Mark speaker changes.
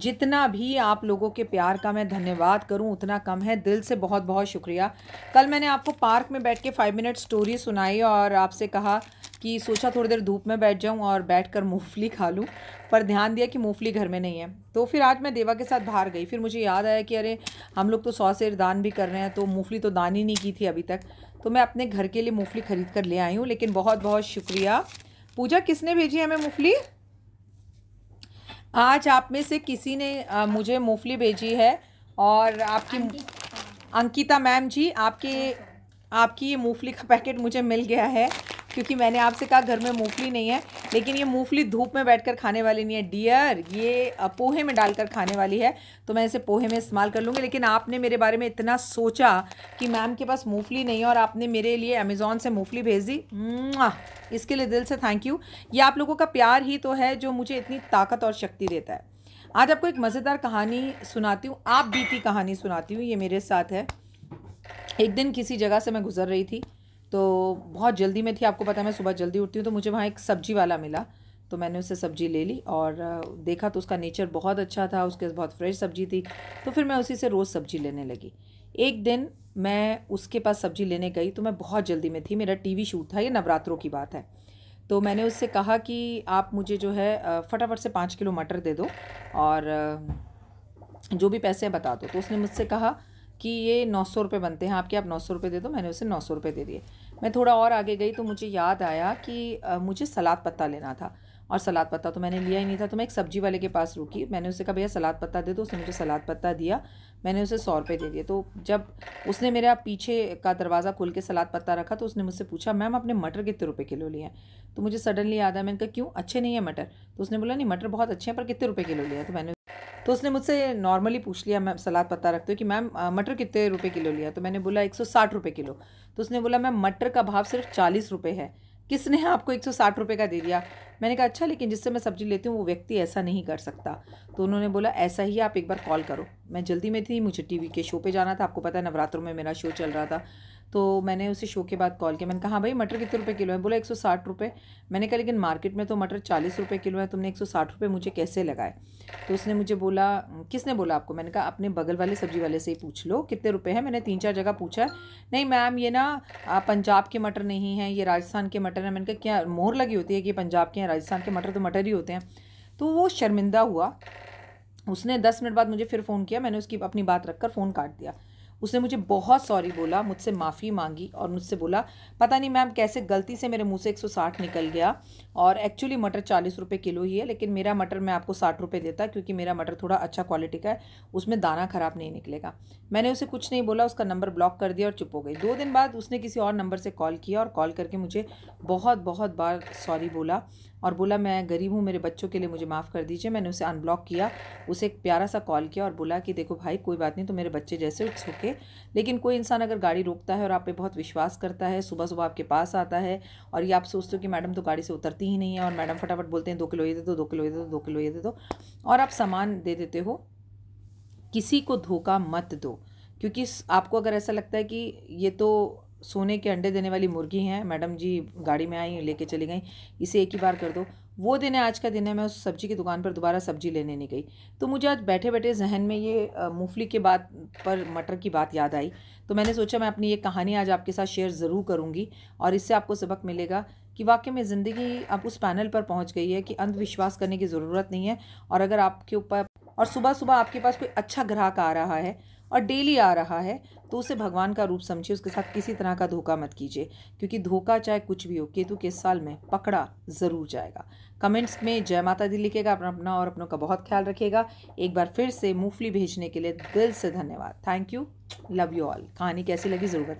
Speaker 1: जितना भी आप लोगों के प्यार का मैं धन्यवाद करूं उतना कम है दिल से बहुत बहुत शुक्रिया कल मैंने आपको पार्क में बैठ के फाइव मिनट स्टोरी सुनाई और आपसे कहा कि सोचा थोड़ी देर धूप में बैठ जाऊं और बैठ कर मूँगफली खा लूँ पर ध्यान दिया कि मूँगफली घर में नहीं है तो फिर आज मैं देवा के साथ बाहर गई फिर मुझे याद आया कि अरे हम लोग तो सौ से दान भी कर रहे हैं तो मूँगफली तो दान ही नहीं की थी अभी तक तो मैं अपने घर के लिए मूँगफली खरीद कर ले आई हूँ लेकिन बहुत बहुत शुक्रिया पूजा किसने भेजी है हमें मूँगफली आज आप में से किसी ने आ, मुझे मूंगफली भेजी है और आपकी अंकिता मैम जी आपके हाँ, आपकी ये मूंगफली का पैकेट मुझे मिल गया है क्योंकि मैंने आपसे कहा घर में मूंगफली नहीं है लेकिन ये मूंगफली धूप में बैठकर खाने वाली नहीं है डियर ये पोहे में डालकर खाने वाली है तो मैं इसे पोहे में इस्तेमाल कर लूँगी लेकिन आपने मेरे बारे में इतना सोचा कि मैम के पास मूंगफली नहीं है और आपने मेरे लिए अमेज़ोन से मूंगफली भेज दी इसके लिए दिल से थैंक यू ये आप लोगों का प्यार ही तो है जो मुझे इतनी ताकत और शक्ति देता है आज आपको एक मज़ेदार कहानी सुनाती हूँ आप बीती कहानी सुनाती हूँ ये मेरे साथ है एक दिन किसी जगह से मैं गुजर रही थी तो बहुत जल्दी में थी आपको पता है मैं सुबह जल्दी उठती हूँ तो मुझे वहाँ एक सब्जी वाला मिला तो मैंने उससे सब्जी ले ली और देखा तो उसका नेचर बहुत अच्छा था उसके बहुत फ्रेश सब्जी थी तो फिर मैं उसी से रोज़ सब्जी लेने लगी एक दिन मैं उसके पास सब्जी लेने गई तो मैं बहुत जल्दी में थी मेरा टीवी शूट था ये नवरात्रों की बात है तो मैंने उससे कहा कि आप मुझे जो है फटाफट से पाँच किलो मटर दे दो और जो भी पैसे हैं बता दो तो उसने मुझसे कहा कि ये नौ सौ रुपये बनते हैं आपके आप नौ सौ रुपये दे दो मैंने उसे नौ सौ रुपये दे दिए मैं थोड़ा और आगे गई तो मुझे याद आया कि मुझे सलाद पत्ता लेना था और सलाद पत्ता तो मैंने लिया ही नहीं था तो मैं एक सब्जी वाले के पास रुकी मैंने उसे कहा भैया सलाद पत्ता दे दो उसने मुझे सलाद पत्ता दिया मैंने उसे सौ रुपये दे दिए तो जब उसने मेरा पीछे का दरवाज़ा खोल के सलाद पत्ता रखा तो उसने मुझसे पूछा मैम आपने मटर कितने रुपये किलो लिए हैं तो मुझे सडनली याद आया मैंने कहा क्यों अच्छे नहीं है मटर तो उसने बोला नहीं मटर बहुत अच्छे हैं पर कितने रुपये किलो लिया तो मैंने तो उसने मुझसे नॉर्मली पूछ लिया मैं सलाद पता रखते हूँ कि मैम मटर कितने रुपए किलो लिया तो मैंने बोला एक सौ साठ रुपये किलो तो उसने बोला मैम मटर का भाव सिर्फ चालीस रुपये है किसने आपको एक सौ साठ रुपये का दे दिया मैंने कहा अच्छा लेकिन जिससे मैं सब्ज़ी लेती हूँ वो व्यक्ति ऐसा नहीं कर सकता तो उन्होंने बोला ऐसा ही आप एक बार कॉल करो मैं जल्दी में थी मुझे टीवी के शो पे जाना था आपको पता है नवरात्रों में मेरा शो चल रहा था तो मैंने उसे शो के बाद कॉल किया मैंने कहा हाँ भाई मटर कितने रुपए किलो है बोला एक सौ साठ रुपये मैंने कहा लेकिन मार्केट में तो मटर चालीस रुपये किलो है तुमने एक सौ साठ रुपये मुझे कैसे लगाए तो उसने मुझे बोला किसने बोला आपको मैंने कहा अपने बगल वाले सब्जी वाले से ही पूछ लो कितने रुपये हैं मैंने तीन चार जगह पूछा नहीं मैम ये ना पंजाब के मटर नहीं है ये राजस्थान के मटर है मैंने कहा क्या मोर लगी होती है कि पंजाब के हैं राजस्थान के मटर तो मटर ही होते हैं तो वो शर्मिंदा हुआ उसने दस मिनट बाद मुझे फिर फ़ोन किया मैंने उसकी अपनी बात रखकर फ़ोन काट दिया उसने मुझे बहुत सॉरी बोला मुझसे माफ़ी मांगी और मुझसे बोला पता नहीं मैम कैसे गलती से मेरे मुंह से 160 निकल गया और एक्चुअली मटर चालीस रुपये किलो ही है लेकिन मेरा मटर मैं आपको साठ रुपये देता क्योंकि मेरा मटर थोड़ा अच्छा क्वालिटी का है उसमें दाना ख़राब नहीं निकलेगा मैंने उसे कुछ नहीं बोला उसका नंबर ब्लॉक कर दिया और चुप हो गई दो दिन बाद उसने किसी और नंबर से कॉल किया और कॉल करके मुझे बहुत बहुत बार सॉरी बोला और बोला मैं गरीब हूँ मेरे बच्चों के लिए मुझे माफ़ कर दीजिए मैंने उसे अनब्लॉक किया उसे एक प्यारा सा कॉल किया और बोला कि देखो भाई कोई बात नहीं तो मेरे बच्चे जैसे उठ सके लेकिन कोई इंसान अगर गाड़ी रोकता है और आप पे बहुत विश्वास करता है सुबह सुबह आपके पास आता है और ये आप सोचते हो कि मैडम तो गाड़ी से उतरती ही नहीं है और मैडम फटाफट बोलते हैं दो किलो ये दे दो दो किलो ये दे दो दो किलो ये दे दो और आप सामान दे देते हो किसी को धोखा मत दो क्योंकि आपको अगर ऐसा लगता है कि ये तो सोने के अंडे देने वाली मुर्गी हैं मैडम जी गाड़ी में आई लेके चली गई इसे एक ही बार कर दो वो दिन है आज का दिन है मैं उस सब्ज़ी की दुकान पर दोबारा सब्ज़ी लेने नहीं गई तो मुझे आज बैठे बैठे जहन में ये मूंगफली के बात पर मटर की बात याद आई तो मैंने सोचा मैं अपनी ये कहानी आज आपके साथ शेयर ज़रूर करूँगी और इससे आपको सबक मिलेगा कि वाकई में ज़िंदगी अब उस पैनल पर पहुँच गई है कि अंधविश्वास करने की ज़रूरत नहीं है और अगर आपके ऊपर और सुबह सुबह आपके पास कोई अच्छा ग्राहक आ रहा है और डेली आ रहा है तो उसे भगवान का रूप समझिए उसके साथ किसी तरह का धोखा मत कीजिए क्योंकि धोखा चाहे कुछ भी हो केतु के साल में पकड़ा ज़रूर जाएगा कमेंट्स में जय माता दी लिखेगा अपना अपना और अपनों का बहुत ख्याल रखेगा एक बार फिर से मूंगफली भेजने के लिए दिल से धन्यवाद thank you love you all कहानी कैसी लगी ज़रूर